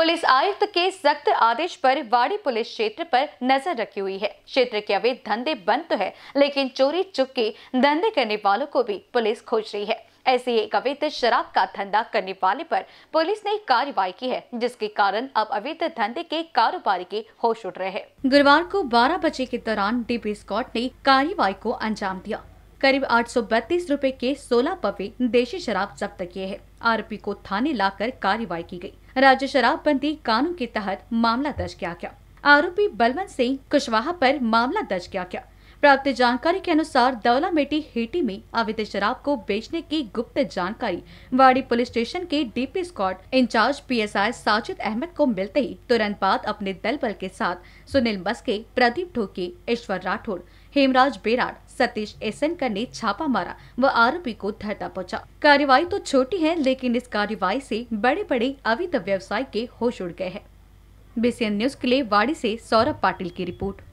Police आयुक्त के सख्त आदेश पर वाड़ी पुलिस क्षेत्र पर नजर रखी हुई है क्षेत्र के अवैध धंधे बंद तो है लेकिन चोरी के धंधे करने वालों को भी पुलिस खोज रही है ऐसे एक अवैध शराब का धंधा करने वाले पर पुलिस ने कार्रवाई की है जिसके कारण अब अवैध धंधे के कारोबारी के होश उड़ रहे हैं गुरुवार को 12 बजे के दौरान डीपी स्कॉट ने कार्रवाई को अंजाम दिया करीब आठ सौ बत्तीस रूपए के सोलह पपे देशी शराब जब्त किए हैं आरोपी को थाने लाकर कार्रवाई की गयी राज्य शराबबंदी कानून के तहत मामला दर्ज किया गया आरोपी बलवंत सिंह कुशवाहा पर मामला दर्ज किया गया प्राप्त जानकारी के अनुसार दौलामेटी हेटी में अवैध शराब को बेचने की गुप्त जानकारी वाड़ी पुलिस स्टेशन के DP squad in-charge PSI Sajid Ahmed को मिलते ही तुरंत बाद अपने दल बल के साथ सुनील मस्के प्रदीप ढोके ईश्वर राठौड़ हेमराज बेराड सतीश एसनकर ने छापा मारा व आरोपी को धरता पहुंचा। कार्यवाही तो छोटी है लेकिन इस कार्यवाही से बड़े बड़े अवैध व्यवसाय के होश उड़ गए हैं बीसीएन न्यूज के लिए वाड़ी से सौरभ पाटिल की रिपोर्ट